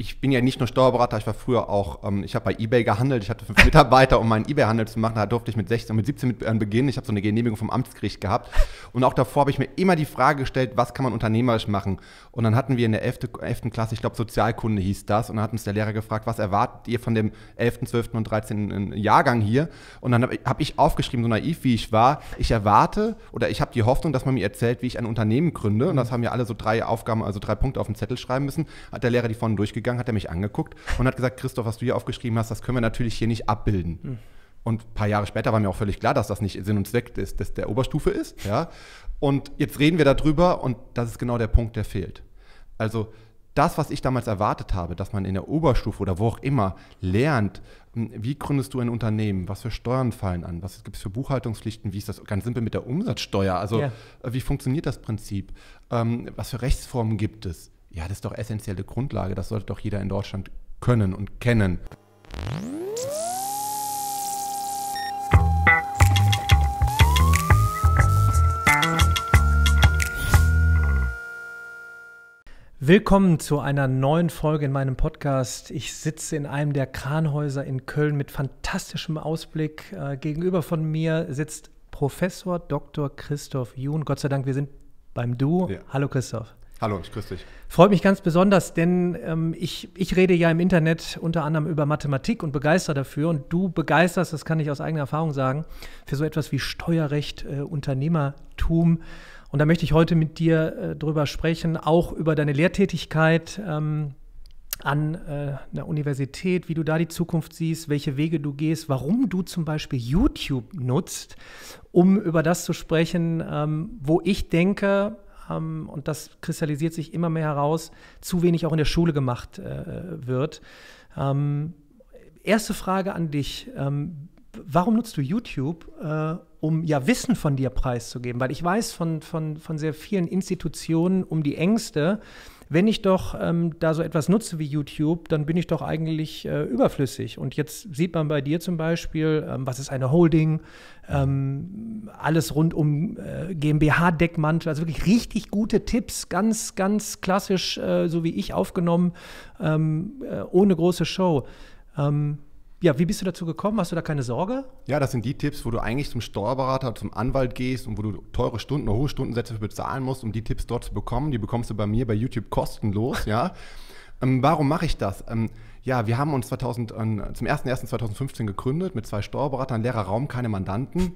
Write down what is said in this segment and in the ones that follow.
ich bin ja nicht nur Steuerberater, ich war früher auch, ähm, ich habe bei Ebay gehandelt, ich hatte fünf Mitarbeiter, um meinen Ebay-Handel zu machen, da durfte ich mit 16, und mit 17 mit äh, beginnen, ich habe so eine Genehmigung vom Amtsgericht gehabt und auch davor habe ich mir immer die Frage gestellt, was kann man unternehmerisch machen und dann hatten wir in der 11. 11. Klasse, ich glaube Sozialkunde hieß das und dann hat uns der Lehrer gefragt, was erwartet ihr von dem 11., 12. und 13. Jahrgang hier und dann habe hab ich aufgeschrieben, so naiv wie ich war, ich erwarte oder ich habe die Hoffnung, dass man mir erzählt, wie ich ein Unternehmen gründe und das haben ja alle so drei Aufgaben, also drei Punkte auf den Zettel schreiben müssen, hat der Lehrer die vorne durchgegangen gegangen, hat er mich angeguckt und hat gesagt, Christoph, was du hier aufgeschrieben hast, das können wir natürlich hier nicht abbilden. Mhm. Und ein paar Jahre später war mir auch völlig klar, dass das nicht Sinn und Zweck des, des der Oberstufe ist. Ja? Und jetzt reden wir darüber und das ist genau der Punkt, der fehlt. Also das, was ich damals erwartet habe, dass man in der Oberstufe oder wo auch immer lernt, hm, wie gründest du ein Unternehmen, was für Steuern fallen an, was gibt es für Buchhaltungspflichten, wie ist das ganz simpel mit der Umsatzsteuer, also yeah. wie funktioniert das Prinzip, ähm, was für Rechtsformen gibt es. Ja, das ist doch essentielle Grundlage. Das sollte doch jeder in Deutschland können und kennen. Willkommen zu einer neuen Folge in meinem Podcast. Ich sitze in einem der Kranhäuser in Köln mit fantastischem Ausblick. Äh, gegenüber von mir sitzt Professor Dr. Christoph Jun. Gott sei Dank, wir sind beim Du. Ja. Hallo Christoph. Hallo, ich grüße dich. Freut mich ganz besonders, denn ähm, ich, ich rede ja im Internet unter anderem über Mathematik und begeister dafür. Und du begeisterst, das kann ich aus eigener Erfahrung sagen, für so etwas wie Steuerrecht, äh, Unternehmertum. Und da möchte ich heute mit dir äh, drüber sprechen, auch über deine Lehrtätigkeit ähm, an äh, einer Universität, wie du da die Zukunft siehst, welche Wege du gehst, warum du zum Beispiel YouTube nutzt, um über das zu sprechen, ähm, wo ich denke, ähm, und das kristallisiert sich immer mehr heraus, zu wenig auch in der Schule gemacht äh, wird. Ähm, erste Frage an dich. Ähm, warum nutzt du YouTube, äh, um ja Wissen von dir preiszugeben? Weil ich weiß von, von, von sehr vielen Institutionen um die Ängste, wenn ich doch ähm, da so etwas nutze wie YouTube, dann bin ich doch eigentlich äh, überflüssig. Und jetzt sieht man bei dir zum Beispiel, ähm, was ist eine Holding, ähm, alles rund um äh, GmbH-Deckmantel, also wirklich richtig gute Tipps, ganz, ganz klassisch, äh, so wie ich aufgenommen, ähm, äh, ohne große Show. Ähm, ja, wie bist du dazu gekommen? Hast du da keine Sorge? Ja, das sind die Tipps, wo du eigentlich zum Steuerberater, zum Anwalt gehst und wo du teure Stunden oder hohe Stundensätze bezahlen musst, um die Tipps dort zu bekommen. Die bekommst du bei mir bei YouTube kostenlos, ja. Ähm, warum mache ich das? Ähm, ja, wir haben uns 2000, äh, zum 01.01.2015 gegründet mit zwei Steuerberatern, leerer Raum, keine Mandanten.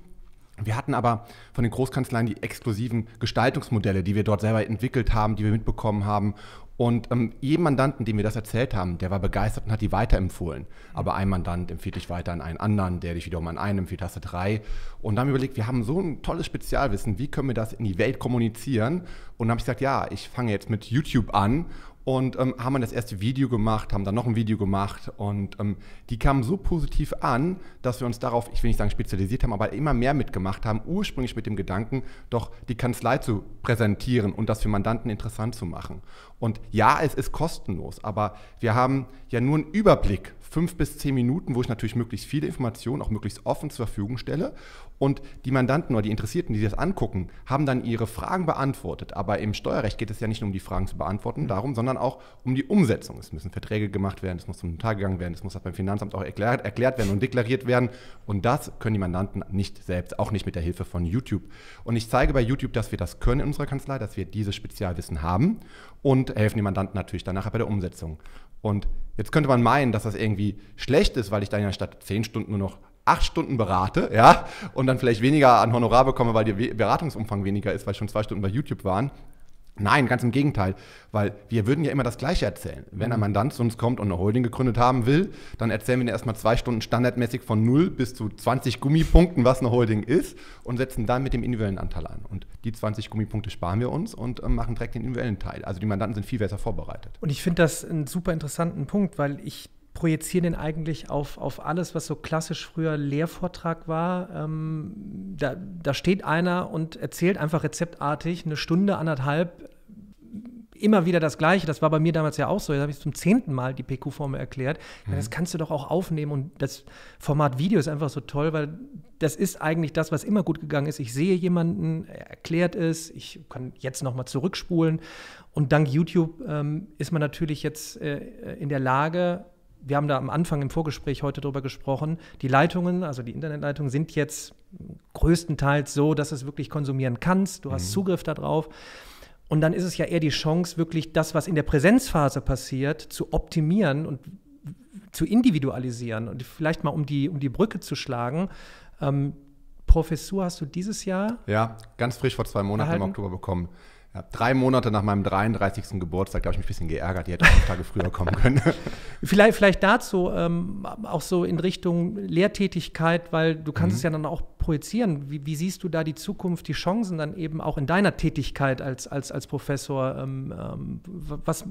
Wir hatten aber von den Großkanzleien die exklusiven Gestaltungsmodelle, die wir dort selber entwickelt haben, die wir mitbekommen haben. Und ähm, jedem Mandanten, dem wir das erzählt haben, der war begeistert und hat die weiterempfohlen. Aber ein Mandant empfiehlt dich weiter an einen anderen, der dich wiederum an einen empfiehlt, hast du drei. Und dann haben wir überlegt, wir haben so ein tolles Spezialwissen, wie können wir das in die Welt kommunizieren? Und dann habe ich gesagt, ja, ich fange jetzt mit YouTube an und ähm, haben dann das erste Video gemacht, haben dann noch ein Video gemacht und ähm, die kamen so positiv an, dass wir uns darauf, ich will nicht sagen spezialisiert haben, aber immer mehr mitgemacht haben, ursprünglich mit dem Gedanken, doch die Kanzlei zu präsentieren und das für Mandanten interessant zu machen. Und ja, es ist kostenlos, aber wir haben ja nur einen Überblick, fünf bis zehn Minuten, wo ich natürlich möglichst viele Informationen auch möglichst offen zur Verfügung stelle und die Mandanten oder die Interessierten, die sich das angucken, haben dann ihre Fragen beantwortet. Aber im Steuerrecht geht es ja nicht nur um die Fragen zu beantworten, darum, sondern auch um die Umsetzung. Es müssen Verträge gemacht werden, es muss zum Notar gegangen werden, es muss auch beim Finanzamt auch erklärt, erklärt werden und deklariert werden. Und das können die Mandanten nicht selbst, auch nicht mit der Hilfe von YouTube. Und ich zeige bei YouTube, dass wir das können in unserer Kanzlei, dass wir dieses Spezialwissen haben und helfen den Mandanten natürlich danach bei der Umsetzung. Und jetzt könnte man meinen, dass das irgendwie schlecht ist, weil ich dann ja statt zehn Stunden nur noch acht Stunden berate, ja, und dann vielleicht weniger an Honorar bekomme, weil der Beratungsumfang weniger ist, weil schon zwei Stunden bei YouTube waren. Nein, ganz im Gegenteil, weil wir würden ja immer das Gleiche erzählen. Wenn ein mhm. Mandant zu uns kommt und eine Holding gegründet haben will, dann erzählen wir ihnen erstmal zwei Stunden standardmäßig von 0 bis zu 20 Gummipunkten, was eine Holding ist, und setzen dann mit dem individuellen Anteil an. Und die 20 Gummipunkte sparen wir uns und äh, machen direkt den individuellen Teil. Also die Mandanten sind viel besser vorbereitet. Und ich finde das einen super interessanten Punkt, weil ich projizieren den eigentlich auf, auf alles, was so klassisch früher Lehrvortrag war. Ähm, da, da steht einer und erzählt einfach rezeptartig eine Stunde, anderthalb immer wieder das Gleiche. Das war bei mir damals ja auch so. Jetzt habe ich zum zehnten Mal die PQ-Formel erklärt. Mhm. Das kannst du doch auch aufnehmen. Und das Format Video ist einfach so toll, weil das ist eigentlich das, was immer gut gegangen ist. Ich sehe jemanden, er erklärt es. Ich kann jetzt nochmal zurückspulen. Und dank YouTube ähm, ist man natürlich jetzt äh, in der Lage, wir haben da am Anfang im Vorgespräch heute drüber gesprochen, die Leitungen, also die Internetleitungen, sind jetzt größtenteils so, dass du es wirklich konsumieren kannst. Du mhm. hast Zugriff darauf. Und dann ist es ja eher die Chance, wirklich das, was in der Präsenzphase passiert, zu optimieren und zu individualisieren und vielleicht mal um die, um die Brücke zu schlagen. Ähm, Professur hast du dieses Jahr? Ja, ganz frisch vor zwei Monaten erhalten? im Oktober bekommen. Ja, drei Monate nach meinem 33. Geburtstag, da habe ich mich ein bisschen geärgert, die hätte auch ein paar Tage früher kommen können. Vielleicht, vielleicht dazu, ähm, auch so in Richtung Lehrtätigkeit, weil du kannst mhm. es ja dann auch projizieren. Wie, wie, siehst du da die Zukunft, die Chancen dann eben auch in deiner Tätigkeit als, als, als Professor? Ähm, ähm, was,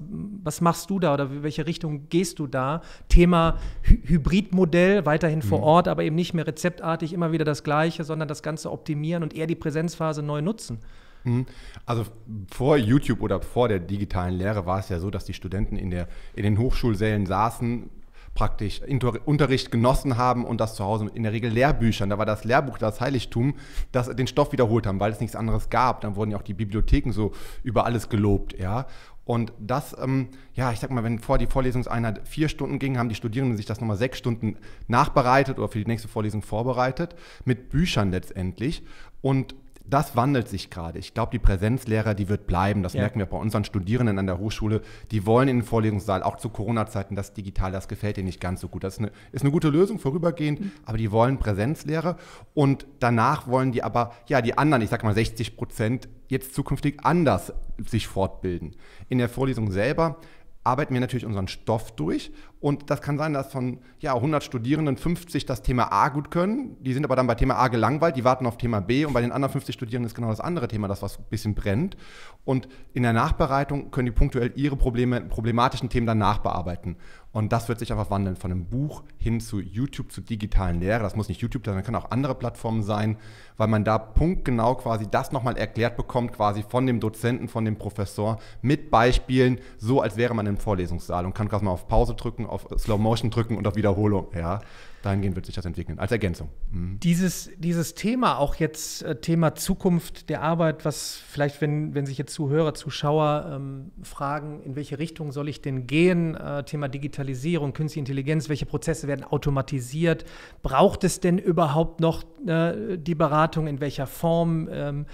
was machst du da oder in welche Richtung gehst du da? Thema Hy Hybridmodell, weiterhin mhm. vor Ort, aber eben nicht mehr rezeptartig, immer wieder das Gleiche, sondern das Ganze optimieren und eher die Präsenzphase neu nutzen. Hm. Also vor YouTube oder vor der digitalen Lehre war es ja so, dass die Studenten in, der, in den Hochschulsälen saßen, praktisch Inter Unterricht genossen haben und das zu Hause in der Regel Lehrbüchern. Da war das Lehrbuch das Heiligtum, das den Stoff wiederholt haben, weil es nichts anderes gab. Dann wurden ja auch die Bibliotheken so über alles gelobt, ja. Und das, ähm, ja, ich sag mal, wenn vor die Vorlesungseinheit vier Stunden ging, haben die Studierenden sich das nochmal sechs Stunden nachbereitet oder für die nächste Vorlesung vorbereitet, mit Büchern letztendlich. Und das wandelt sich gerade. Ich glaube, die Präsenzlehrer, die wird bleiben. Das ja. merken wir bei unseren Studierenden an der Hochschule. Die wollen in den Vorlesungssaal, auch zu Corona-Zeiten, das digital, das gefällt ihnen nicht ganz so gut. Das ist eine, ist eine gute Lösung vorübergehend, mhm. aber die wollen Präsenzlehrer. Und danach wollen die aber, ja, die anderen, ich sag mal 60 Prozent, jetzt zukünftig anders sich fortbilden. In der Vorlesung selber arbeiten wir natürlich unseren Stoff durch und das kann sein, dass von ja, 100 Studierenden 50 das Thema A gut können, die sind aber dann bei Thema A gelangweilt, die warten auf Thema B und bei den anderen 50 Studierenden ist genau das andere Thema, das was ein bisschen brennt. Und in der Nachbereitung können die punktuell ihre Probleme, problematischen Themen dann nachbearbeiten. Und das wird sich einfach wandeln von einem Buch hin zu YouTube, zu digitalen Lehre. Das muss nicht YouTube sein, das können auch andere Plattformen sein, weil man da punktgenau quasi das nochmal erklärt bekommt, quasi von dem Dozenten, von dem Professor mit Beispielen, so als wäre man im Vorlesungssaal und kann quasi mal auf Pause drücken, auf Slow Motion drücken und auf Wiederholung. Ja, dahingehend wird sich das entwickeln, als Ergänzung. Mhm. Dieses, dieses Thema, auch jetzt äh, Thema Zukunft der Arbeit, was vielleicht, wenn, wenn sich jetzt Zuhörer, Zuschauer ähm, fragen, in welche Richtung soll ich denn gehen? Äh, Thema Digitalisierung, Künstliche Intelligenz, welche Prozesse werden automatisiert? Braucht es denn überhaupt noch äh, die Beratung? In welcher Form? Ähm,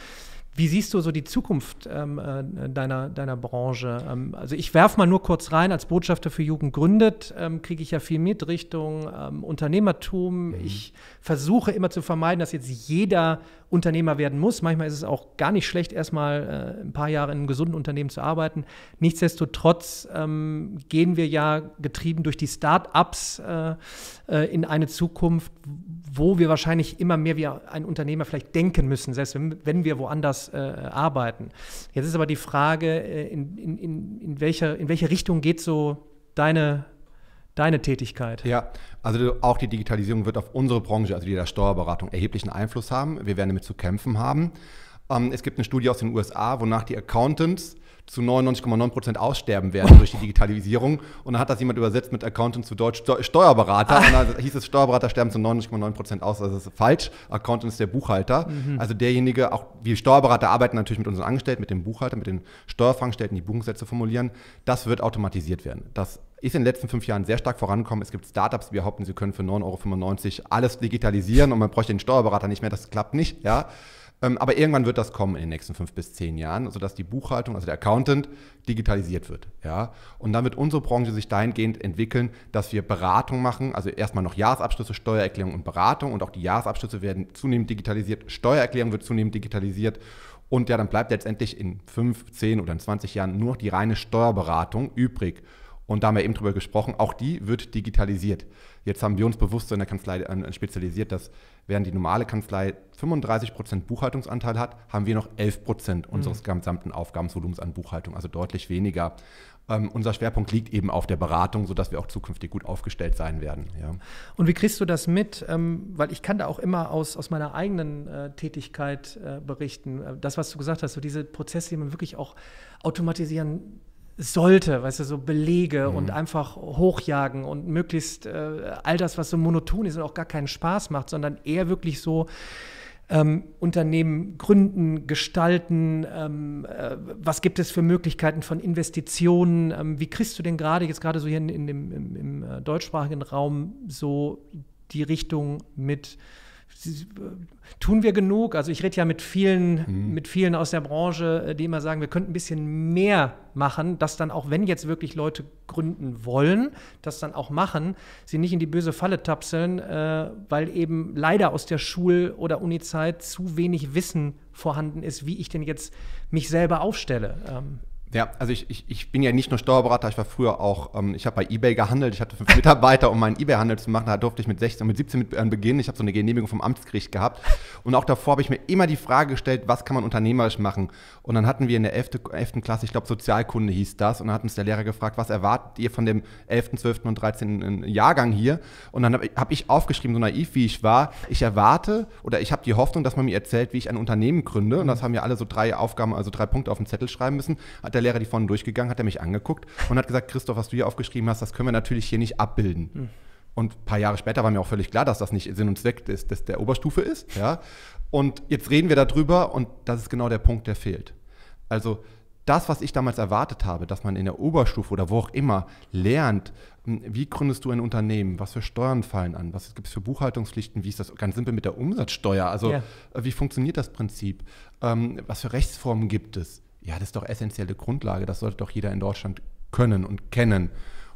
wie siehst du so die Zukunft ähm, äh, deiner, deiner Branche? Ähm, also ich werfe mal nur kurz rein, als Botschafter für Jugend gründet, ähm, kriege ich ja viel mit Richtung ähm, Unternehmertum. Mhm. Ich versuche immer zu vermeiden, dass jetzt jeder Unternehmer werden muss. Manchmal ist es auch gar nicht schlecht, erstmal äh, ein paar Jahre in einem gesunden Unternehmen zu arbeiten. Nichtsdestotrotz ähm, gehen wir ja getrieben durch die Start-ups äh, äh, in eine Zukunft, wo wir wahrscheinlich immer mehr wie ein Unternehmer vielleicht denken müssen, selbst wenn, wenn wir woanders äh, arbeiten. Jetzt ist aber die Frage, äh, in, in, in, in, welcher, in welche Richtung geht so deine, deine Tätigkeit? Ja, also auch die Digitalisierung wird auf unsere Branche, also die der Steuerberatung, erheblichen Einfluss haben. Wir werden damit zu kämpfen haben. Ähm, es gibt eine Studie aus den USA, wonach die Accountants zu 99,9% aussterben werden durch die Digitalisierung. Und dann hat das jemand übersetzt mit Accountant zu Deutsch Steuerberater. Und dann hieß es, Steuerberater sterben zu 99,9% aus. Also das ist falsch. Accountant ist der Buchhalter. Mhm. Also derjenige, auch wir Steuerberater arbeiten natürlich mit unseren Angestellten, mit dem Buchhalter, mit den Steuerfangstellten, die Buchungssätze formulieren. Das wird automatisiert werden. Das ist in den letzten fünf Jahren sehr stark vorangekommen. Es gibt Startups, die behaupten, sie können für 9,95 Euro alles digitalisieren und man bräuchte den Steuerberater nicht mehr. Das klappt nicht, ja. Ähm, aber irgendwann wird das kommen in den nächsten fünf bis zehn Jahren, sodass die Buchhaltung, also der Accountant, digitalisiert wird. Ja? Und dann wird unsere Branche sich dahingehend entwickeln, dass wir Beratung machen, also erstmal noch Jahresabschlüsse, Steuererklärung und Beratung. Und auch die Jahresabschlüsse werden zunehmend digitalisiert, Steuererklärung wird zunehmend digitalisiert. Und ja, dann bleibt letztendlich in fünf, zehn oder in 20 Jahren nur noch die reine Steuerberatung übrig. Und da haben wir eben drüber gesprochen, auch die wird digitalisiert. Jetzt haben wir uns bewusst so in der Kanzlei äh, spezialisiert, dass während die normale Kanzlei 35% Prozent Buchhaltungsanteil hat, haben wir noch 11% Prozent mhm. unseres gesamten Aufgabenvolumens an Buchhaltung, also deutlich weniger. Ähm, unser Schwerpunkt liegt eben auf der Beratung, sodass wir auch zukünftig gut aufgestellt sein werden. Ja. Und wie kriegst du das mit? Ähm, weil ich kann da auch immer aus, aus meiner eigenen äh, Tätigkeit äh, berichten. Äh, das, was du gesagt hast, so diese Prozesse, die man wirklich auch automatisieren sollte, weißt du, so Belege mhm. und einfach hochjagen und möglichst äh, all das, was so monoton ist und auch gar keinen Spaß macht, sondern eher wirklich so ähm, Unternehmen gründen, gestalten, ähm, äh, was gibt es für Möglichkeiten von Investitionen, ähm, wie kriegst du denn gerade jetzt gerade so hier in, in dem, im, im, äh, deutschsprachigen Raum so die Richtung mit äh, tun wir genug? Also ich rede ja mit vielen, mhm. mit vielen aus der Branche, äh, die immer sagen, wir könnten ein bisschen mehr machen, dass dann auch, wenn jetzt wirklich Leute gründen wollen, das dann auch machen, sie nicht in die böse Falle tapseln, äh, weil eben leider aus der Schul- oder Unizeit zu wenig Wissen vorhanden ist, wie ich denn jetzt mich selber aufstelle. Ähm, ja, also ich, ich, ich bin ja nicht nur Steuerberater, ich war früher auch, ähm, ich habe bei Ebay gehandelt, ich hatte fünf Mitarbeiter, um meinen Ebay-Handel zu machen, da durfte ich mit 16 und mit 17 mit, äh, beginnen, ich habe so eine Genehmigung vom Amtsgericht gehabt und auch davor habe ich mir immer die Frage gestellt, was kann man unternehmerisch machen und dann hatten wir in der 11. 11. Klasse, ich glaube Sozialkunde hieß das und dann hat uns der Lehrer gefragt, was erwartet ihr von dem 11., 12. und 13. Äh, Jahrgang hier und dann habe ich, hab ich aufgeschrieben, so naiv wie ich war, ich erwarte oder ich habe die Hoffnung, dass man mir erzählt, wie ich ein Unternehmen gründe und das haben wir alle so drei Aufgaben, also drei Punkte auf dem Zettel schreiben müssen, hat der Lehrer die vorne durchgegangen, hat er mich angeguckt und hat gesagt, Christoph, was du hier aufgeschrieben hast, das können wir natürlich hier nicht abbilden. Hm. Und ein paar Jahre später war mir auch völlig klar, dass das nicht Sinn und Zweck des, des der Oberstufe ist. Ja? Und jetzt reden wir darüber und das ist genau der Punkt, der fehlt. Also das, was ich damals erwartet habe, dass man in der Oberstufe oder wo auch immer lernt, hm, wie gründest du ein Unternehmen, was für Steuern fallen an, was gibt es für Buchhaltungspflichten, wie ist das ganz simpel mit der Umsatzsteuer, also yeah. wie funktioniert das Prinzip, ähm, was für Rechtsformen gibt es, ja, das ist doch essentielle Grundlage, das sollte doch jeder in Deutschland können und kennen.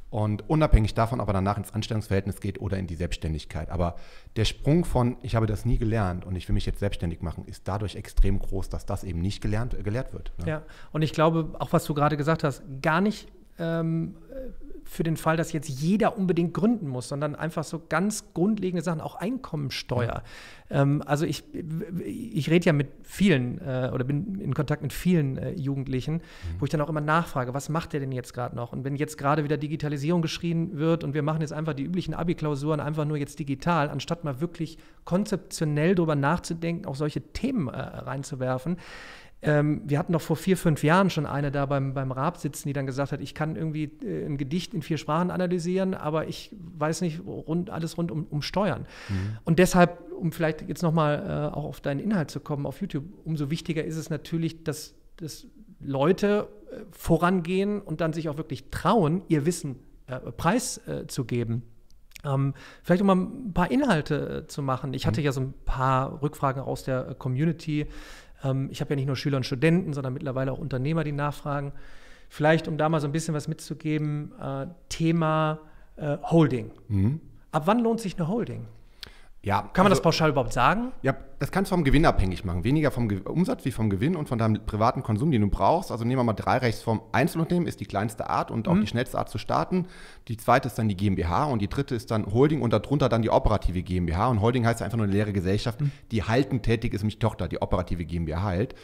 Und unabhängig davon, ob er danach ins Anstellungsverhältnis geht oder in die Selbstständigkeit. Aber der Sprung von, ich habe das nie gelernt und ich will mich jetzt selbstständig machen, ist dadurch extrem groß, dass das eben nicht gelernt, gelehrt wird. Ne? Ja, und ich glaube, auch was du gerade gesagt hast, gar nicht ähm, für den Fall, dass jetzt jeder unbedingt gründen muss, sondern einfach so ganz grundlegende Sachen, auch Einkommensteuer. Ja. Ähm, also ich, ich rede ja mit vielen äh, oder bin in Kontakt mit vielen äh, Jugendlichen, mhm. wo ich dann auch immer nachfrage, was macht der denn jetzt gerade noch? Und wenn jetzt gerade wieder Digitalisierung geschrien wird und wir machen jetzt einfach die üblichen Abi-Klausuren einfach nur jetzt digital, anstatt mal wirklich konzeptionell darüber nachzudenken, auch solche Themen äh, reinzuwerfen, ähm, wir hatten doch vor vier, fünf Jahren schon eine da beim, beim Raab sitzen, die dann gesagt hat, ich kann irgendwie äh, ein Gedicht in vier Sprachen analysieren, aber ich weiß nicht rund, alles rund um, um Steuern. Mhm. Und deshalb, um vielleicht jetzt nochmal äh, auch auf deinen Inhalt zu kommen auf YouTube, umso wichtiger ist es natürlich, dass, dass Leute äh, vorangehen und dann sich auch wirklich trauen, ihr Wissen äh, preiszugeben. Äh, ähm, vielleicht um mal ein paar Inhalte äh, zu machen. Ich hatte mhm. ja so ein paar Rückfragen aus der Community ähm, ich habe ja nicht nur Schüler und Studenten, sondern mittlerweile auch Unternehmer, die nachfragen. Vielleicht, um da mal so ein bisschen was mitzugeben, äh, Thema äh, Holding. Mhm. Ab wann lohnt sich eine Holding? Ja, Kann man also, das pauschal überhaupt sagen? Ja, das kannst du vom Gewinn abhängig machen. Weniger vom Ge Umsatz wie vom Gewinn und von deinem privaten Konsum, den du brauchst. Also nehmen wir mal drei Rechtsformen. Einzelunternehmen ist die kleinste Art und auch mhm. die schnellste Art zu starten. Die zweite ist dann die GmbH und die dritte ist dann Holding und darunter dann die operative GmbH. Und Holding heißt einfach nur eine leere Gesellschaft, mhm. die haltend tätig ist, nämlich Tochter, die operative GmbH halt.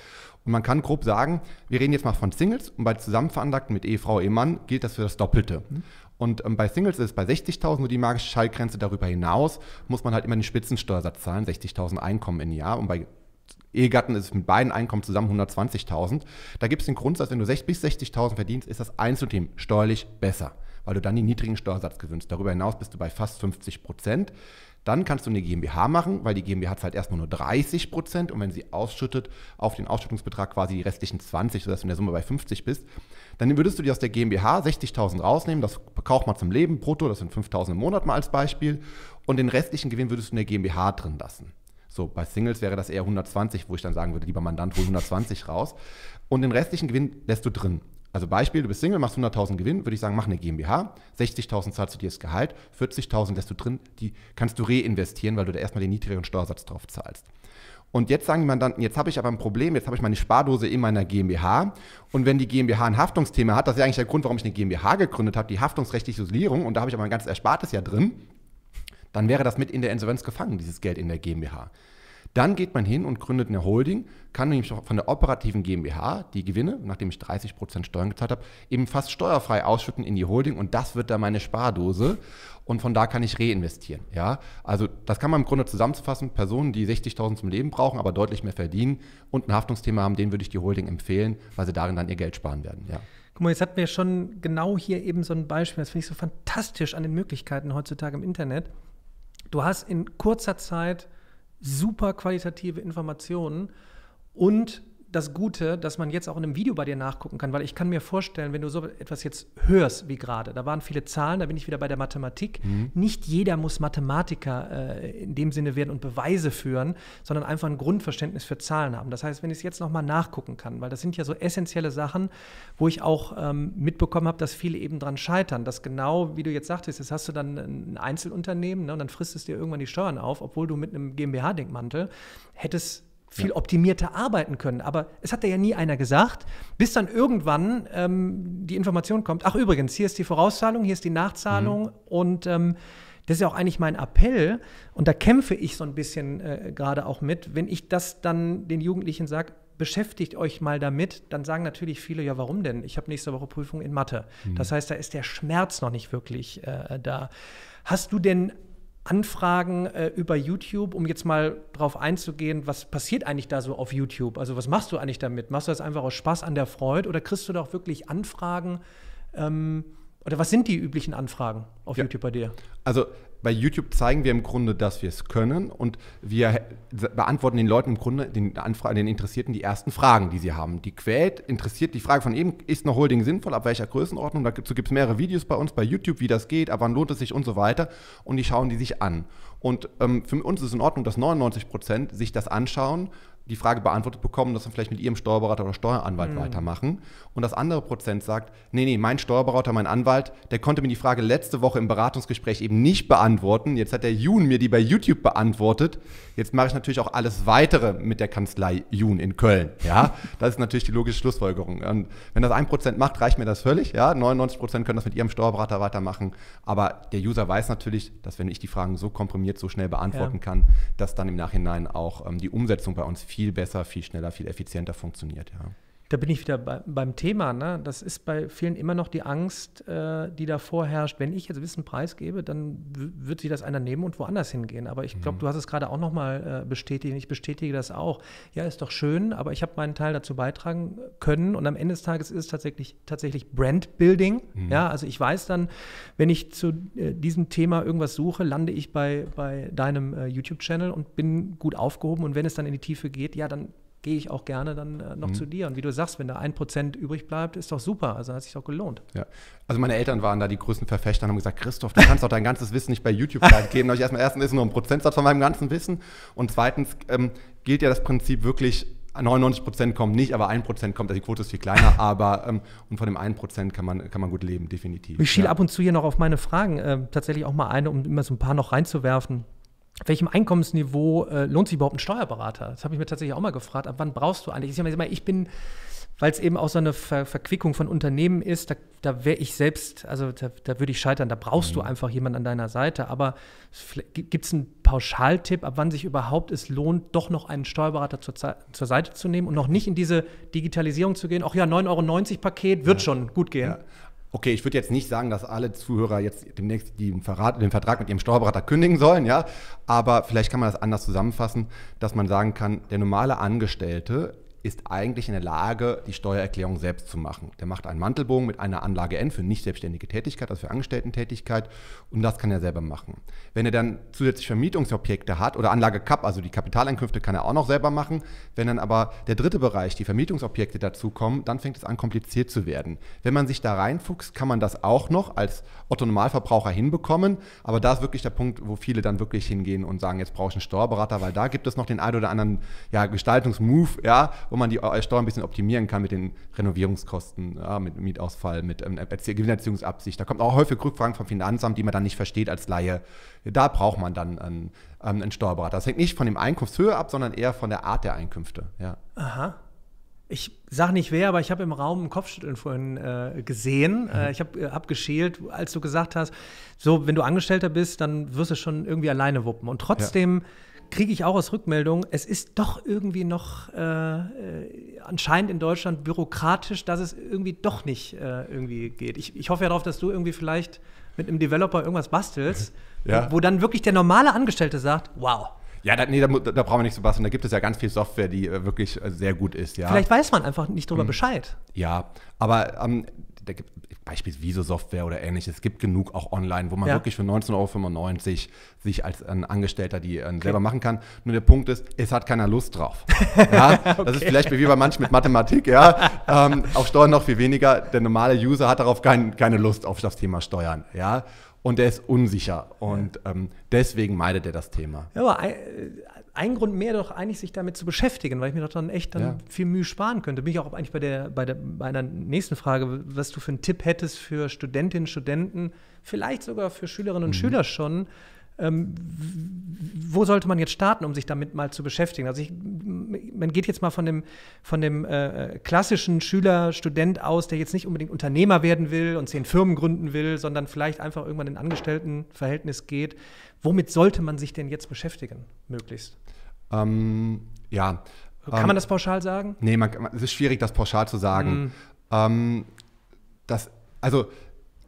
Und man kann grob sagen, wir reden jetzt mal von Singles und bei Zusammenveranlagten mit Ehefrau, Ehemann gilt das für das Doppelte. Mhm. Und ähm, bei Singles ist es bei 60.000 nur die magische Schallgrenze. Darüber hinaus muss man halt immer den Spitzensteuersatz zahlen, 60.000 Einkommen im Jahr. Und bei Ehegatten ist es mit beiden Einkommen zusammen 120.000. Da gibt es den Grundsatz, wenn du 60 bis 60.000 verdienst, ist das Einzelteam steuerlich besser, weil du dann den niedrigen Steuersatz gewinnst. Darüber hinaus bist du bei fast 50 Prozent. Dann kannst du eine GmbH machen, weil die GmbH zahlt erstmal nur 30 Prozent und wenn sie ausschüttet, auf den Ausschüttungsbetrag quasi die restlichen 20, sodass du in der Summe bei 50 bist, dann würdest du dir aus der GmbH 60.000 rausnehmen, das kauft man zum Leben brutto, das sind 5.000 im Monat mal als Beispiel und den restlichen Gewinn würdest du in der GmbH drin lassen. So, bei Singles wäre das eher 120, wo ich dann sagen würde, lieber Mandant, hol 120 raus. Und den restlichen Gewinn lässt du drin. Also Beispiel, du bist Single, machst 100.000 Gewinn, würde ich sagen, mach eine GmbH, 60.000 zahlst du dir das Gehalt, 40.000 lässt du drin, die kannst du reinvestieren, weil du da erstmal den niedrigeren Steuersatz drauf zahlst. Und jetzt sagen die Mandanten, jetzt habe ich aber ein Problem, jetzt habe ich meine Spardose in meiner GmbH. Und wenn die GmbH ein Haftungsthema hat, das ist ja eigentlich der Grund, warum ich eine GmbH gegründet habe, die haftungsrechtliche Isolierung, und da habe ich aber mein ganzes Erspartes ja drin, dann wäre das mit in der Insolvenz gefangen, dieses Geld in der GmbH. Dann geht man hin und gründet eine Holding, kann nämlich von der operativen GmbH die Gewinne, nachdem ich 30% Steuern gezahlt habe, eben fast steuerfrei ausschütten in die Holding und das wird dann meine Spardose und von da kann ich reinvestieren. Ja? Also das kann man im Grunde zusammenfassen, Personen, die 60.000 zum Leben brauchen, aber deutlich mehr verdienen und ein Haftungsthema haben, denen würde ich die Holding empfehlen, weil sie darin dann ihr Geld sparen werden. Ja. Guck mal, jetzt hatten wir schon genau hier eben so ein Beispiel, das finde ich so fantastisch an den Möglichkeiten heutzutage im Internet. Du hast in kurzer Zeit super qualitative Informationen und das Gute, dass man jetzt auch in einem Video bei dir nachgucken kann, weil ich kann mir vorstellen, wenn du so etwas jetzt hörst wie gerade, da waren viele Zahlen, da bin ich wieder bei der Mathematik. Mhm. Nicht jeder muss Mathematiker äh, in dem Sinne werden und Beweise führen, sondern einfach ein Grundverständnis für Zahlen haben. Das heißt, wenn ich es jetzt nochmal nachgucken kann, weil das sind ja so essentielle Sachen, wo ich auch ähm, mitbekommen habe, dass viele eben dran scheitern, dass genau, wie du jetzt sagtest, jetzt hast du dann ein Einzelunternehmen ne, und dann frisst es dir irgendwann die Steuern auf, obwohl du mit einem GmbH-Denkmantel hättest viel ja. optimierter arbeiten können. Aber es hat ja nie einer gesagt, bis dann irgendwann ähm, die Information kommt, ach übrigens, hier ist die Vorauszahlung, hier ist die Nachzahlung mhm. und ähm, das ist ja auch eigentlich mein Appell und da kämpfe ich so ein bisschen äh, gerade auch mit, wenn ich das dann den Jugendlichen sage, beschäftigt euch mal damit, dann sagen natürlich viele, ja, warum denn? Ich habe nächste Woche Prüfung in Mathe. Mhm. Das heißt, da ist der Schmerz noch nicht wirklich äh, da. Hast du denn Anfragen äh, über YouTube, um jetzt mal drauf einzugehen, was passiert eigentlich da so auf YouTube? Also was machst du eigentlich damit? Machst du das einfach aus Spaß an der Freude oder kriegst du da auch wirklich Anfragen? Ähm, oder was sind die üblichen Anfragen auf ja. YouTube bei dir? Also bei YouTube zeigen wir im Grunde, dass wir es können und wir beantworten den Leuten im Grunde, den, Anfra den Interessierten, die ersten Fragen, die sie haben. Die quält, interessiert die Frage von eben, ist noch Holding sinnvoll, ab welcher Größenordnung? Dazu gibt es mehrere Videos bei uns bei YouTube, wie das geht, ab wann lohnt es sich und so weiter. Und die schauen die sich an. Und ähm, für uns ist es in Ordnung, dass 99 Prozent sich das anschauen, die Frage beantwortet bekommen, dass sie vielleicht mit ihrem Steuerberater oder Steueranwalt mhm. weitermachen. Und das andere Prozent sagt, nee, nee, mein Steuerberater, mein Anwalt, der konnte mir die Frage letzte Woche im Beratungsgespräch eben nicht beantworten. Jetzt hat der Jun mir die bei YouTube beantwortet. Jetzt mache ich natürlich auch alles Weitere mit der Kanzlei Jun in Köln. Ja, das ist natürlich die logische Schlussfolgerung. Und wenn das ein Prozent macht, reicht mir das völlig. Ja, 99 Prozent können das mit ihrem Steuerberater weitermachen. Aber der User weiß natürlich, dass wenn ich die Fragen so komprimiert, so schnell beantworten ja. kann, dass dann im Nachhinein auch ähm, die Umsetzung bei uns viel viel besser, viel schneller, viel effizienter funktioniert. Ja. Da bin ich wieder bei, beim Thema. Ne? Das ist bei vielen immer noch die Angst, äh, die da vorherrscht. Wenn ich jetzt Wissen preisgebe, dann wird sich das einer nehmen und woanders hingehen. Aber ich glaube, mhm. du hast es gerade auch nochmal äh, bestätigt. Ich bestätige das auch. Ja, ist doch schön, aber ich habe meinen Teil dazu beitragen können. Und am Ende des Tages ist es tatsächlich, tatsächlich Brand Mhm. Ja, also ich weiß dann, wenn ich zu äh, diesem Thema irgendwas suche, lande ich bei, bei deinem äh, YouTube-Channel und bin gut aufgehoben. Und wenn es dann in die Tiefe geht, ja, dann gehe ich auch gerne dann äh, noch mhm. zu dir. Und wie du sagst, wenn da ein Prozent übrig bleibt, ist doch super. Also hat sich doch gelohnt. Ja. Also meine Eltern waren da die größten Verfechter und haben gesagt, Christoph, du kannst doch dein ganzes Wissen nicht bei YouTube preisgeben. ich erstmal, erstens ist nur ein Prozentsatz von meinem ganzen Wissen. Und zweitens ähm, gilt ja das Prinzip wirklich, 99 Prozent kommen nicht, aber 1 Prozent kommt. Also die Quote ist viel kleiner, aber ähm, und von dem 1 Prozent kann man, kann man gut leben, definitiv. Ich schiele ja. ab und zu hier noch auf meine Fragen äh, tatsächlich auch mal eine, um immer so ein paar noch reinzuwerfen welchem Einkommensniveau äh, lohnt sich überhaupt ein Steuerberater? Das habe ich mir tatsächlich auch mal gefragt. Ab wann brauchst du eigentlich? Ich bin, weil es eben auch so eine Ver Verquickung von Unternehmen ist, da, da wäre ich selbst, also da, da würde ich scheitern. Da brauchst mhm. du einfach jemanden an deiner Seite. Aber gibt es einen Pauschaltipp, ab wann sich überhaupt es lohnt, doch noch einen Steuerberater zur, zur Seite zu nehmen und noch nicht in diese Digitalisierung zu gehen? Ach ja, 9,90 Euro Paket wird ja. schon gut gehen. Ja okay, ich würde jetzt nicht sagen, dass alle Zuhörer jetzt demnächst den, Verrat, den Vertrag mit ihrem Steuerberater kündigen sollen, ja, aber vielleicht kann man das anders zusammenfassen, dass man sagen kann, der normale Angestellte ist eigentlich in der Lage, die Steuererklärung selbst zu machen. Der macht einen Mantelbogen mit einer Anlage N für nicht selbstständige Tätigkeit, also für Angestellten-Tätigkeit, und das kann er selber machen. Wenn er dann zusätzlich Vermietungsobjekte hat oder Anlage CAP, also die Kapitaleinkünfte, kann er auch noch selber machen. Wenn dann aber der dritte Bereich, die Vermietungsobjekte dazukommen, dann fängt es an, kompliziert zu werden. Wenn man sich da reinfuchst, kann man das auch noch als Otto-Normalverbraucher hinbekommen, aber da ist wirklich der Punkt, wo viele dann wirklich hingehen und sagen, jetzt brauche ich einen Steuerberater, weil da gibt es noch den einen oder anderen ja, Gestaltungsmove, ja, wo wo man die Steuer ein bisschen optimieren kann mit den Renovierungskosten, ja, mit Mietausfall, mit ähm, Gewinnerziehungsabsicht. Da kommt auch häufig Rückfragen vom Finanzamt, die man dann nicht versteht als Laie. Da braucht man dann einen, ähm, einen Steuerberater. Das hängt nicht von dem Einkunftshöhe ab, sondern eher von der Art der Einkünfte. Ja. Aha. Ich sage nicht wer, aber ich habe im Raum ein Kopfschütteln vorhin äh, gesehen. Mhm. Äh, ich habe äh, hab geschält, als du gesagt hast, so, wenn du Angestellter bist, dann wirst du schon irgendwie alleine wuppen. Und trotzdem ja kriege ich auch aus Rückmeldungen, es ist doch irgendwie noch äh, äh, anscheinend in Deutschland bürokratisch, dass es irgendwie doch nicht äh, irgendwie geht. Ich, ich hoffe ja darauf, dass du irgendwie vielleicht mit einem Developer irgendwas bastelst, ja. wo dann wirklich der normale Angestellte sagt, wow. Ja, da, nee, da, da brauchen wir nicht so basteln. Da gibt es ja ganz viel Software, die äh, wirklich äh, sehr gut ist. Ja. Vielleicht weiß man einfach nicht drüber hm. Bescheid. Ja, aber ähm, da gibt beispielsweise Viso-Software oder ähnliches, es gibt genug auch online, wo man ja. wirklich für 19,95 Euro sich als ein Angestellter die äh, okay. selber machen kann. Nur der Punkt ist, es hat keiner Lust drauf. ja, okay. Das ist vielleicht wie bei manchen mit Mathematik, ja. ähm, auf Steuern noch viel weniger. Der normale User hat darauf kein, keine Lust auf das Thema Steuern, ja. Und der ist unsicher und ähm, deswegen meidet er das Thema. Ja, aber ein, äh, ein Grund mehr doch eigentlich, sich damit zu beschäftigen, weil ich mir doch dann echt dann ja. viel Mühe sparen könnte. Bin ich auch eigentlich bei der, bei der bei einer nächsten Frage, was du für einen Tipp hättest für Studentinnen, Studenten, vielleicht sogar für Schülerinnen und mhm. Schüler schon, ähm, wo sollte man jetzt starten, um sich damit mal zu beschäftigen? Also ich, man geht jetzt mal von dem, von dem äh, klassischen Schüler, Student aus, der jetzt nicht unbedingt Unternehmer werden will und zehn Firmen gründen will, sondern vielleicht einfach irgendwann in Angestelltenverhältnis geht. Womit sollte man sich denn jetzt beschäftigen, möglichst? Ähm, ja. Kann ähm, man das pauschal sagen? Nee, man, es ist schwierig, das pauschal zu sagen. Mhm. Ähm, das, also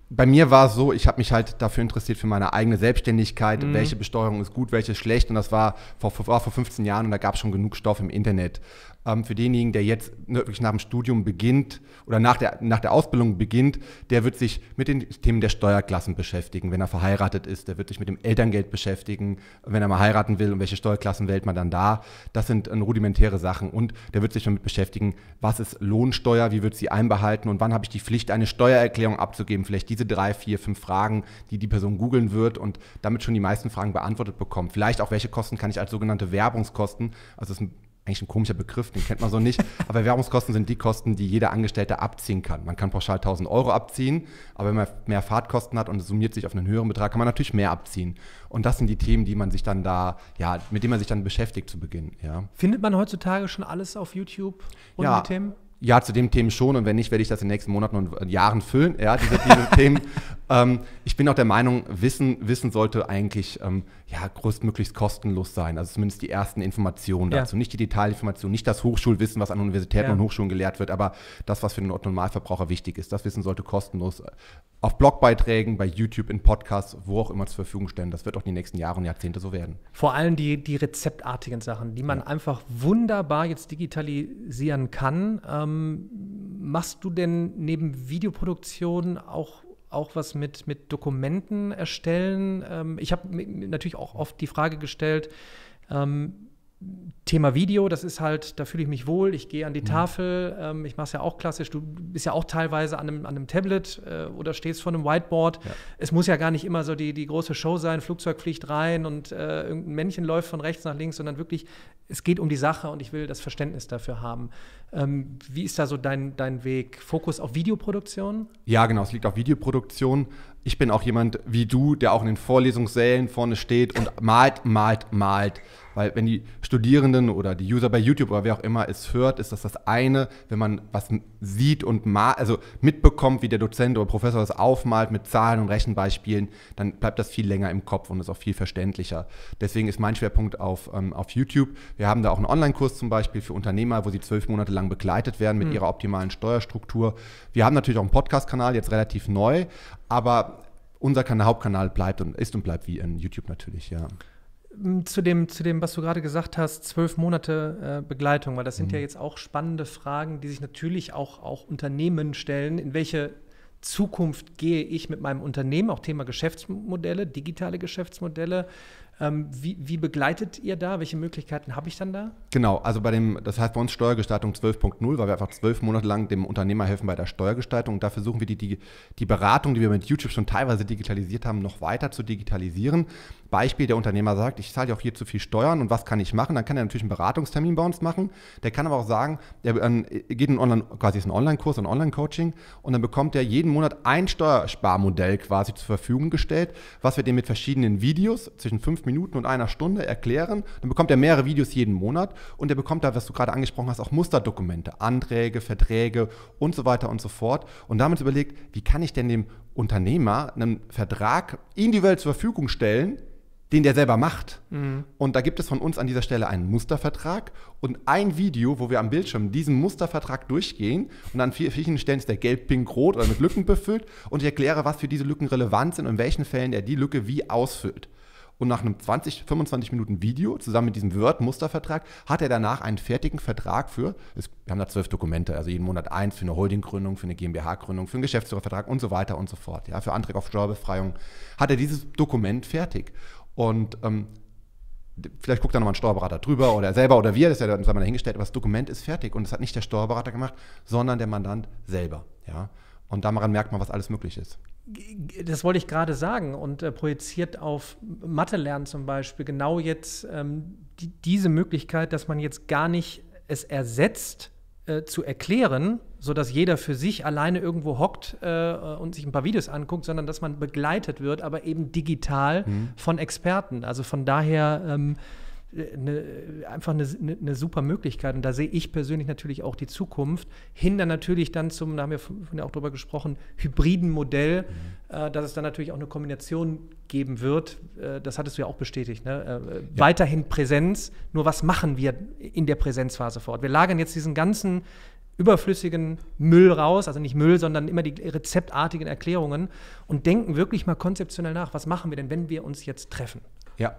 bei mir war es so, ich habe mich halt dafür interessiert, für meine eigene Selbstständigkeit, mhm. welche Besteuerung ist gut, welche ist schlecht. Und das war vor, war vor 15 Jahren und da gab es schon genug Stoff im Internet ähm, für denjenigen, der jetzt ne, wirklich nach dem Studium beginnt oder nach der, nach der Ausbildung beginnt, der wird sich mit den Themen der Steuerklassen beschäftigen, wenn er verheiratet ist, der wird sich mit dem Elterngeld beschäftigen, wenn er mal heiraten will und welche Steuerklassen wählt man dann da. Das sind äh, rudimentäre Sachen und der wird sich damit beschäftigen, was ist Lohnsteuer, wie wird sie einbehalten und wann habe ich die Pflicht, eine Steuererklärung abzugeben. Vielleicht diese drei, vier, fünf Fragen, die die Person googeln wird und damit schon die meisten Fragen beantwortet bekommt. Vielleicht auch, welche Kosten kann ich als sogenannte Werbungskosten, also das ist ein eigentlich ein komischer Begriff, den kennt man so nicht. Aber Werbungskosten sind die Kosten, die jeder Angestellte abziehen kann. Man kann pauschal 1000 Euro abziehen, aber wenn man mehr Fahrtkosten hat und es summiert sich auf einen höheren Betrag, kann man natürlich mehr abziehen. Und das sind die Themen, die man sich dann da, ja, mit denen man sich dann beschäftigt zu Beginn. Ja. Findet man heutzutage schon alles auf YouTube und ja. die Themen? Ja, zu dem Themen schon und wenn nicht, werde ich das in den nächsten Monaten und Jahren füllen. Ja, diese, diese Themen. Ähm, ich bin auch der Meinung, Wissen, Wissen sollte eigentlich ähm, ja, größtmöglichst kostenlos sein. Also zumindest die ersten Informationen dazu. Ja. Nicht die Detailinformationen, nicht das Hochschulwissen, was an Universitäten ja. und Hochschulen gelehrt wird, aber das, was für den Normalverbraucher wichtig ist. Das Wissen sollte kostenlos äh, auf Blogbeiträgen, bei YouTube, in Podcasts, wo auch immer zur Verfügung stellen. Das wird auch in den nächsten Jahren und Jahrzehnte so werden. Vor allem die, die rezeptartigen Sachen, die man ja. einfach wunderbar jetzt digitalisieren kann. Ähm, machst du denn neben Videoproduktion auch auch was mit, mit Dokumenten erstellen. Ähm, ich habe natürlich auch oft die Frage gestellt, ähm, Thema Video, das ist halt, da fühle ich mich wohl, ich gehe an die mhm. Tafel, ähm, ich mache es ja auch klassisch, du bist ja auch teilweise an einem, an einem Tablet äh, oder stehst vor einem Whiteboard. Ja. Es muss ja gar nicht immer so die, die große Show sein, Flugzeug fliegt rein und äh, irgendein Männchen läuft von rechts nach links, sondern wirklich, es geht um die Sache und ich will das Verständnis dafür haben. Ähm, wie ist da so dein, dein Weg? Fokus auf Videoproduktion? Ja, genau, es liegt auf Videoproduktion. Ich bin auch jemand wie du, der auch in den Vorlesungssälen vorne steht und malt, malt, malt. Weil wenn die Studierenden oder die User bei YouTube oder wer auch immer es hört, ist das das eine, wenn man was sieht und mal, also mitbekommt, wie der Dozent oder Professor das aufmalt mit Zahlen und Rechenbeispielen, dann bleibt das viel länger im Kopf und ist auch viel verständlicher. Deswegen ist mein Schwerpunkt auf, ähm, auf YouTube. Wir haben da auch einen Online-Kurs zum Beispiel für Unternehmer, wo sie zwölf Monate lang begleitet werden mit mhm. ihrer optimalen Steuerstruktur. Wir haben natürlich auch einen Podcast-Kanal, jetzt relativ neu, aber unser Hauptkanal bleibt und ist und bleibt wie in YouTube natürlich, ja zu dem, zu dem, was du gerade gesagt hast, zwölf Monate äh, Begleitung, weil das sind mhm. ja jetzt auch spannende Fragen, die sich natürlich auch, auch Unternehmen stellen. In welche Zukunft gehe ich mit meinem Unternehmen? Auch Thema Geschäftsmodelle, digitale Geschäftsmodelle. Ähm, wie, wie, begleitet ihr da? Welche Möglichkeiten habe ich dann da? Genau, also bei dem, das heißt bei uns Steuergestaltung 12.0, weil wir einfach zwölf Monate lang dem Unternehmer helfen bei der Steuergestaltung. Und da versuchen wir die, die, die Beratung, die wir mit YouTube schon teilweise digitalisiert haben, noch weiter zu digitalisieren. Beispiel, der Unternehmer sagt, ich zahle ja auch hier zu viel Steuern und was kann ich machen? Dann kann er natürlich einen Beratungstermin bei uns machen. Der kann aber auch sagen, der ähm, geht in Online, quasi ist ein Online-Kurs, ein Online-Coaching und dann bekommt er jeden Monat ein Steuersparmodell quasi zur Verfügung gestellt, was wir dem mit verschiedenen Videos zwischen fünf Minuten und einer Stunde erklären. Dann bekommt er mehrere Videos jeden Monat und er bekommt da, was du gerade angesprochen hast, auch Musterdokumente, Anträge, Verträge und so weiter und so fort. Und damit überlegt, wie kann ich denn dem Unternehmer einen Vertrag individuell zur Verfügung stellen, den der selber macht. Mhm. Und da gibt es von uns an dieser Stelle einen Mustervertrag und ein Video, wo wir am Bildschirm diesen Mustervertrag durchgehen und an vielen Stellen ist der gelb, pink, rot oder mit Lücken befüllt und ich erkläre, was für diese Lücken relevant sind und in welchen Fällen er die Lücke wie ausfüllt und nach einem 20, 25 Minuten Video zusammen mit diesem Word-Mustervertrag hat er danach einen fertigen Vertrag für, es, wir haben da zwölf Dokumente, also jeden Monat eins für eine Holdinggründung, für eine GmbH-Gründung, für einen Geschäftsführervertrag und so weiter und so fort, ja, für Antrag auf Steuerbefreiung, hat er dieses Dokument fertig. Und ähm, vielleicht guckt da nochmal ein Steuerberater drüber oder er selber oder wir, das ist ja dann mal dahingestellt, aber das Dokument ist fertig und das hat nicht der Steuerberater gemacht, sondern der Mandant selber. Ja? Und daran merkt man, was alles möglich ist das wollte ich gerade sagen und äh, projiziert auf Mathe lernen zum Beispiel genau jetzt ähm, die, diese Möglichkeit, dass man jetzt gar nicht es ersetzt äh, zu erklären, so dass jeder für sich alleine irgendwo hockt äh, und sich ein paar Videos anguckt, sondern dass man begleitet wird, aber eben digital mhm. von Experten. Also von daher ähm, eine, einfach eine, eine, super Möglichkeit. Und da sehe ich persönlich natürlich auch die Zukunft. Hinder natürlich dann zum, da haben wir vorhin auch drüber gesprochen, hybriden Modell, mhm. äh, dass es dann natürlich auch eine Kombination geben wird. Äh, das hattest du ja auch bestätigt. Ne? Äh, äh, ja. Weiterhin Präsenz. Nur was machen wir in der Präsenzphase vor Ort? Wir lagern jetzt diesen ganzen überflüssigen Müll raus, also nicht Müll, sondern immer die rezeptartigen Erklärungen und denken wirklich mal konzeptionell nach, was machen wir denn, wenn wir uns jetzt treffen? Ja,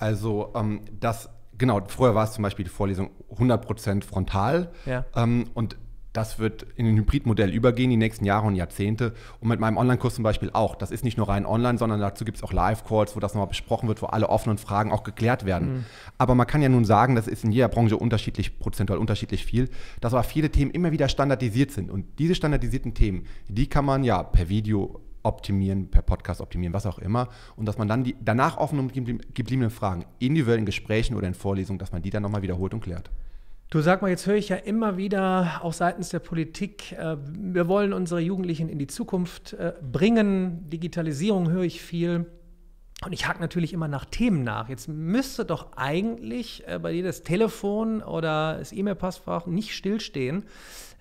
also ähm, das, genau, früher war es zum Beispiel die Vorlesung 100% frontal ja. ähm, und das wird in ein Hybridmodell übergehen, die nächsten Jahre und Jahrzehnte. Und mit meinem Online-Kurs zum Beispiel auch. Das ist nicht nur rein online, sondern dazu gibt es auch Live-Calls, wo das nochmal besprochen wird, wo alle offenen Fragen auch geklärt werden. Mhm. Aber man kann ja nun sagen, das ist in jeder Branche unterschiedlich, prozentual unterschiedlich viel, dass aber viele Themen immer wieder standardisiert sind. Und diese standardisierten Themen, die kann man ja per Video optimieren, per Podcast optimieren, was auch immer. Und dass man dann die danach offen gebliebenen Fragen, individuell in Gesprächen oder in Vorlesungen, dass man die dann nochmal wiederholt und klärt. Du sag mal, jetzt höre ich ja immer wieder auch seitens der Politik, äh, wir wollen unsere Jugendlichen in die Zukunft äh, bringen. Digitalisierung höre ich viel. Und ich hake natürlich immer nach Themen nach. Jetzt müsste doch eigentlich äh, bei dir das Telefon oder das e mail passwort nicht stillstehen.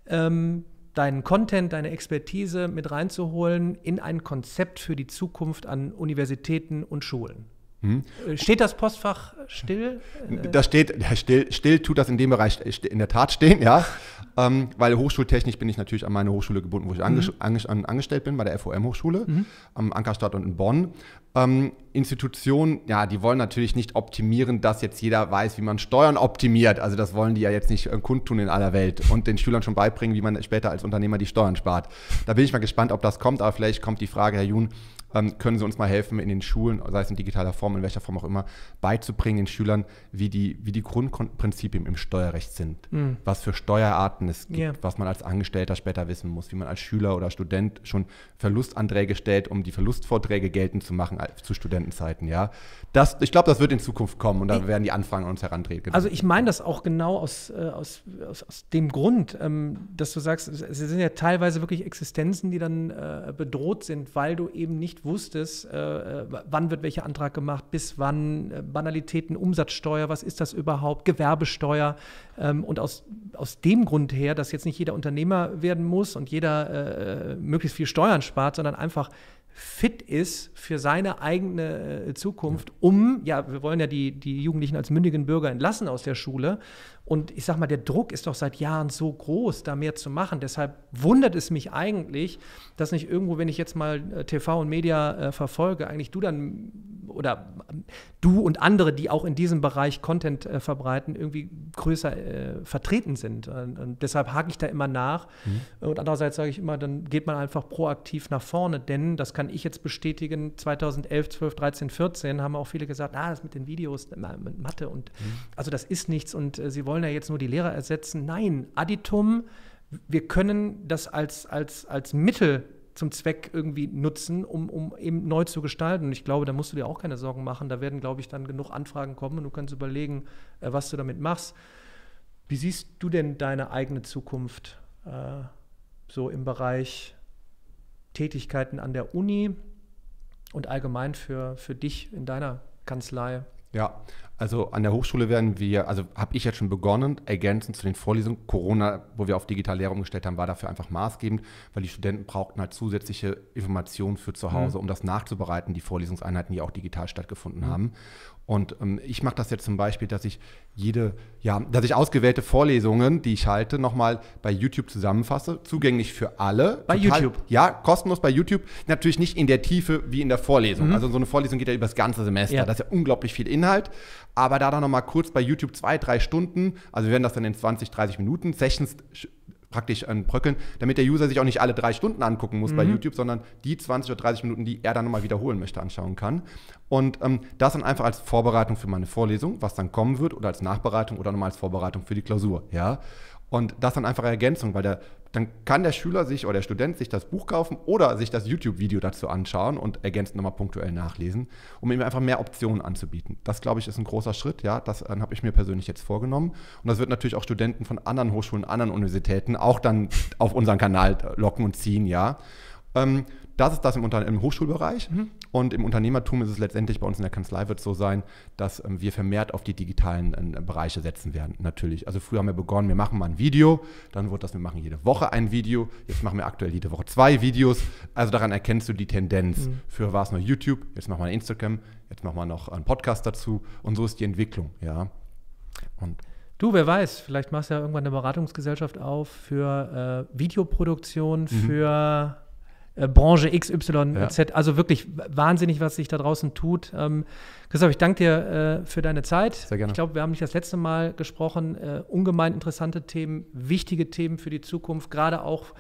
Ähm, deinen Content, deine Expertise mit reinzuholen in ein Konzept für die Zukunft an Universitäten und Schulen? Hm. Äh, steht das Postfach still? Äh, das steht, still, still tut das in dem Bereich in der Tat stehen, ja. ähm, weil hochschultechnisch bin ich natürlich an meine Hochschule gebunden, wo ich mhm. angestellt bin, bei der FOM-Hochschule mhm. am Ankerstadt und in Bonn. Ähm, Institutionen, ja, die wollen natürlich nicht optimieren, dass jetzt jeder weiß, wie man Steuern optimiert. Also das wollen die ja jetzt nicht äh, kundtun in aller Welt und den Schülern schon beibringen, wie man später als Unternehmer die Steuern spart. Da bin ich mal gespannt, ob das kommt, aber vielleicht kommt die Frage, Herr Jun, können Sie uns mal helfen, in den Schulen, sei es in digitaler Form, in welcher Form auch immer, beizubringen den Schülern, wie die, wie die Grundprinzipien im Steuerrecht sind, mhm. was für Steuerarten es gibt, yeah. was man als Angestellter später wissen muss, wie man als Schüler oder Student schon Verlustanträge stellt, um die Verlustvorträge geltend zu machen zu Studentenzeiten. Ja, das, ich glaube, das wird in Zukunft kommen und da werden die Anfragen an uns herantreten. Also ich meine das auch genau aus, äh, aus, aus, aus, dem Grund, ähm, dass du sagst, es sind ja teilweise wirklich Existenzen, die dann äh, bedroht sind, weil du eben nicht nicht wusstest, äh, äh wann wird welcher Antrag gemacht, bis wann, äh, Banalitäten, Umsatzsteuer, was ist das überhaupt, Gewerbesteuer. Ähm, und aus, aus dem Grund her, dass jetzt nicht jeder Unternehmer werden muss und jeder äh, äh möglichst viel Steuern spart, sondern einfach fit ist für seine eigene äh, Zukunft, um, ja, wir wollen ja die, die Jugendlichen als mündigen Bürger entlassen aus der Schule und ich sage mal, der Druck ist doch seit Jahren so groß, da mehr zu machen. Deshalb wundert es mich eigentlich, dass nicht irgendwo, wenn ich jetzt mal äh, TV und Media äh, verfolge, eigentlich du dann oder äh, du und andere, die auch in diesem Bereich Content äh, verbreiten, irgendwie größer äh, vertreten sind. Und, und deshalb hake ich da immer nach. Mhm. Und andererseits sage ich immer, dann geht man einfach proaktiv nach vorne, denn das kann ich jetzt bestätigen, 2011, 12, 13, 14 haben auch viele gesagt, ah, das mit den Videos, mit Mathe und mhm. also das ist nichts und äh, sie wollen wollen ja jetzt nur die Lehrer ersetzen. Nein, Additum, wir können das als, als, als Mittel zum Zweck irgendwie nutzen, um, um eben neu zu gestalten. Und ich glaube, da musst du dir auch keine Sorgen machen. Da werden, glaube ich, dann genug Anfragen kommen und du kannst überlegen, äh, was du damit machst. Wie siehst du denn deine eigene Zukunft äh, so im Bereich Tätigkeiten an der Uni und allgemein für, für dich in deiner Kanzlei? Ja, also an der Hochschule werden wir, also habe ich jetzt schon begonnen, ergänzend zu den Vorlesungen. Corona, wo wir auf digitale Lehre umgestellt haben, war dafür einfach maßgebend, weil die Studenten brauchten halt zusätzliche Informationen für zu Hause, mhm. um das nachzubereiten, die Vorlesungseinheiten, die auch digital stattgefunden mhm. haben. Und ähm, ich mache das jetzt zum Beispiel, dass ich jede, ja, dass ich ausgewählte Vorlesungen, die ich halte, nochmal bei YouTube zusammenfasse, zugänglich für alle. Bei Total, YouTube? Ja, kostenlos bei YouTube. Natürlich nicht in der Tiefe wie in der Vorlesung. Mhm. Also so eine Vorlesung geht ja über das ganze Semester. Ja. Das ist ja unglaublich viel Inhalt. Aber da dann nochmal kurz bei YouTube zwei, drei Stunden, also wir werden das dann in 20, 30 Minuten Sessions praktisch an ähm, Bröckeln, damit der User sich auch nicht alle drei Stunden angucken muss mhm. bei YouTube, sondern die 20 oder 30 Minuten, die er dann nochmal wiederholen möchte, anschauen kann. Und ähm, das dann einfach als Vorbereitung für meine Vorlesung, was dann kommen wird, oder als Nachbereitung oder nochmal als Vorbereitung für die Klausur. Ja? Und das dann einfach Ergänzung, weil der dann kann der Schüler sich oder der Student sich das Buch kaufen oder sich das YouTube-Video dazu anschauen und ergänzt nochmal punktuell nachlesen, um ihm einfach mehr Optionen anzubieten. Das, glaube ich, ist ein großer Schritt. Ja, das äh, habe ich mir persönlich jetzt vorgenommen. Und das wird natürlich auch Studenten von anderen Hochschulen, anderen Universitäten auch dann auf unseren Kanal locken und ziehen, ja. Ähm, das ist das im, Unter im Hochschulbereich. Mhm. Und im Unternehmertum ist es letztendlich bei uns in der Kanzlei wird es so sein, dass ähm, wir vermehrt auf die digitalen äh, Bereiche setzen werden, natürlich. Also früher haben wir begonnen, wir machen mal ein Video, dann wurde das, wir machen jede Woche ein Video, jetzt machen wir aktuell jede Woche zwei Videos. Also daran erkennst du die Tendenz. Mhm. Früher war es nur YouTube, jetzt machen wir Instagram, jetzt machen wir noch einen Podcast dazu. Und so ist die Entwicklung, ja. Und Du, wer weiß, vielleicht machst du ja irgendwann eine Beratungsgesellschaft auf für äh, Videoproduktion, mhm. für äh, Branche XYZ. Ja. Also wirklich wahnsinnig, was sich da draußen tut. Ähm, Christoph, ich danke dir äh, für deine Zeit. Sehr gerne. Ich glaube, wir haben nicht das letzte Mal gesprochen. Äh, ungemein interessante Themen, wichtige Themen für die Zukunft, gerade auch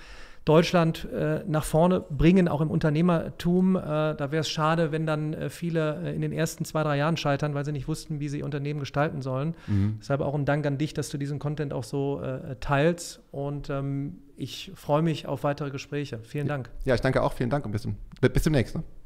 Deutschland äh, nach vorne bringen, auch im Unternehmertum. Äh, da wäre es schade, wenn dann äh, viele äh, in den ersten zwei, drei Jahren scheitern, weil sie nicht wussten, wie sie ihr Unternehmen gestalten sollen. Mhm. Deshalb auch ein Dank an dich, dass du diesen Content auch so äh, teilst. Und ähm, ich freue mich auf weitere Gespräche. Vielen Dank. Ja, ich danke auch. Vielen Dank und bis zum, bis zum nächsten.